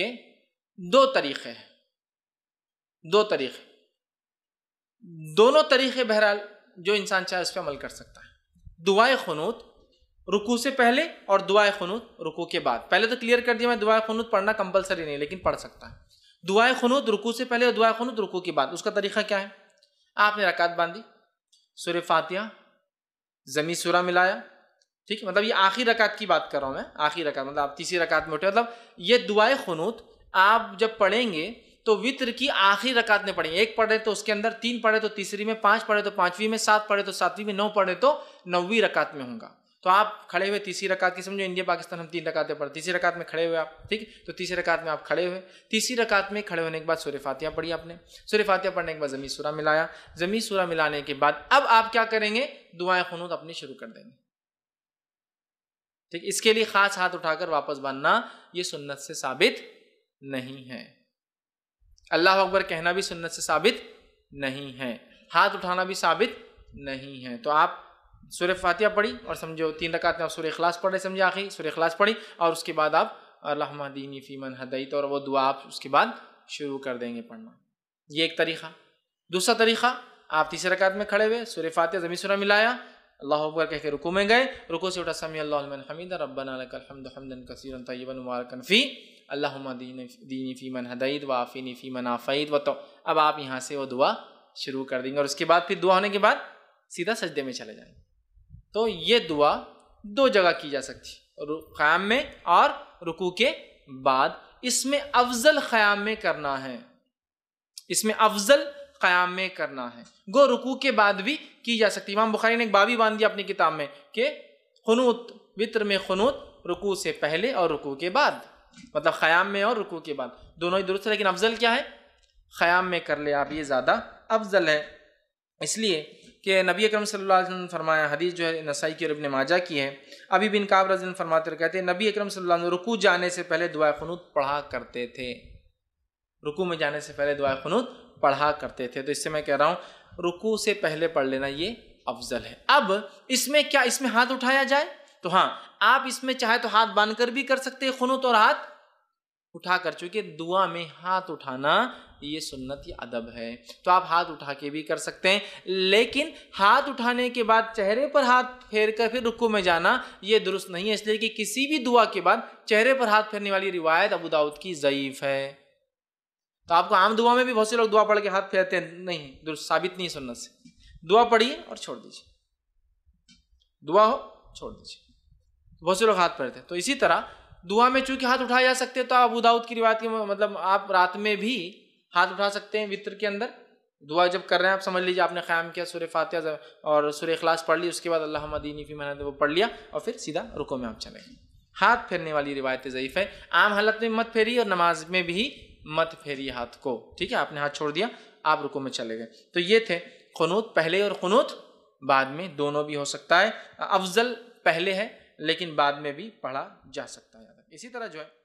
के दो तरीक़े हैं दो तरीक़े दोनों तरीक़े बहरहाल जो इंसान चाहे उस पर अमल कर सकता है दुआए खनूत रुकू से पहले और दुआए खनूत रुकू के बाद पहले तो क्लियर कर दिया मैं दुआए खनूत पढ़ना कंपलसरी नहीं लेकिन पढ़ सकता है दुआए खनूत रुकू से पहले और दुआए खनूत रुकू के बाद उसका तरीक़ा क्या है आपने रकात बांधी सुर फातिया ज़मी सुरा मिलाया ठीक है मतलब ये आखिरी रकात की बात कर रहा हूँ मैं आखिरी रकात मतलब आप तीसरी रकात में उठे मतलब ये दुआए खनूत आप जब पढ़ेंगे तो वित्र की आखिरी रकात में पढ़ेंगे एक पढ़े तो उसके अंदर तीन पढ़े तो तीसरी में पाँच पढ़े तो पाँचवीं में सात पढ़े तो सातवीं में नौ पढ़े तो नौवीं रकात में होंगे तो आप खड़े हुए तीसरी रकात की समझो इंडिया पाकिस्तान हम तीन रकातें पढ़े तीसरी रकात में खड़े हुए आप ठीक तो तीसरी रकात में आप खड़े हुए तीसरी रकात में खड़े होने के बाद सूर्य फातिया पढ़ी आपने सूर्य फातिया पढ़ने के बाद जमी सूरा मिलाया जमी सूरा मिलाने के बाद अब आप क्या करेंगे दुआएं खनूत अपनी शुरू कर देंगे ठीक इसके लिए खास हाथ उठाकर वापस बांधना ये सुन्नत से साबित नहीं है अल्लाह अकबर कहना भी सुन्नत से साबित नहीं है हाथ उठाना भी साबित नहीं है तो आप सूर्य फातिया पढ़ी और समझो तीन रकात में आप सूर्य अखलास पढ़ रहे समझे आखिरी सूर्य अखलास पढ़ी और उसके बाद आप अल्लाहदीनी फ़ीमन हदईत और वो दुआ आप उसके बाद शुरू कर देंगे पढ़ना ये एक तरीक़ा दूसरा तरीक़ा आप तीसरे रकात में खड़े हुए सूर्य जमी सुरा मिलाया अल्लाह अकबर कह के रुकू में गए रुको से उठा समी अल्लाहमन हमीद कसर तयबन अल्लाह दीन दीनी फ़ी मन हदईद व आफ़ीनी फ़ी मन आफ़ईद व तो अब आप यहाँ से वो दुआ शुरू कर देंगे और उसके बाद फिर दुआ होने के बाद सीधा सजदे में चले जाएंगे तो ये दुआ दो जगह की जा सकती ख़याम में और रुकू के बाद इसमें अफजल ख़याम में करना है इसमें अफजल क्याम में करना है गो रुकू के बाद भी की जा सकती इमाम बुखारी ने एक बाबी बांध दिया अपनी किताब में कि खनूत वित्र में खनूत रुकू से पहले और रुकू के बाद मतलब ख़याम में और रुकू के बाद दोनों ही दुरुस्त है लेकिन अफजल क्या है ख़याम में कर ले आप ये ज़्यादा अफजल है इसलिए कि नबी अकरम सल्लल्लाहु अलैहि वसल्लम फरमाया हदीस जो है नसाई की और इबन माजा की है अभी बिन काब रजन फरमाते कहते हैं नबी अकरम सल्लल्लाहु अलैहि वसल्लम रुकू जाने से पहले दुआ खनूत पढ़ा करते थे रुकू में जाने से पहले दुआ खनूत पढ़ा करते थे तो इससे मैं कह रहा हूँ रुकू से पहले पढ़ लेना ये अफजल है अब इसमें क्या इसमें हाथ उठाया जाए तो हाँ आप इसमें चाहे तो हाथ कर भी कर सकते हैं खुनुत और हाथ उठा कर चूंकि दुआ में हाथ उठाना ये सुन्नत या अदब है तो आप हाथ उठा के भी कर सकते हैं लेकिन हाथ उठाने के बाद चेहरे पर हाथ फेर कर फिर रुकू में जाना ये दुरुस्त नहीं है इसलिए कि किसी भी दुआ के बाद चेहरे पर हाथ फेरने वाली रिवायत अबू दाऊद की ज़यीफ़ है तो आपको आम दुआ में भी बहुत से लोग दुआ पढ़ के हाथ फेरते हैं नहीं दुरुस्त साबित नहीं सुनने से दुआ पढ़िए और छोड़ दीजिए दुआ हो छोड़ दीजिए बहुत से लोग हाथ फेरते हैं तो इसी तरह दुआ में चूंकि हाथ उठाए जा सकते हैं तो आप उदाउद की रिवायत के मतलब आप रात में भी हाथ उठा सकते हैं वित्र के अंदर दुआ जब कर रहे हैं आप समझ लीजिए आपने ख़्याम किया सूर्य फातिहा और सूर्य अखलास पढ़ ली उसके बाद अल्लाह मदीनी फी मैंने वो पढ़ लिया और फिर सीधा रुको में आप चले हाथ फेरने वाली रिवायतें ज़यीफ़ है आम हालत में मत फेरी और नमाज में भी मत फेरिए हाथ को ठीक है आपने हाथ छोड़ दिया आप रुको में चले गए तो ये थे खनूत पहले और खनूत बाद में दोनों भी हो सकता है अफजल पहले है लेकिन बाद में भी पढ़ा जा सकता है इसी तरह जो है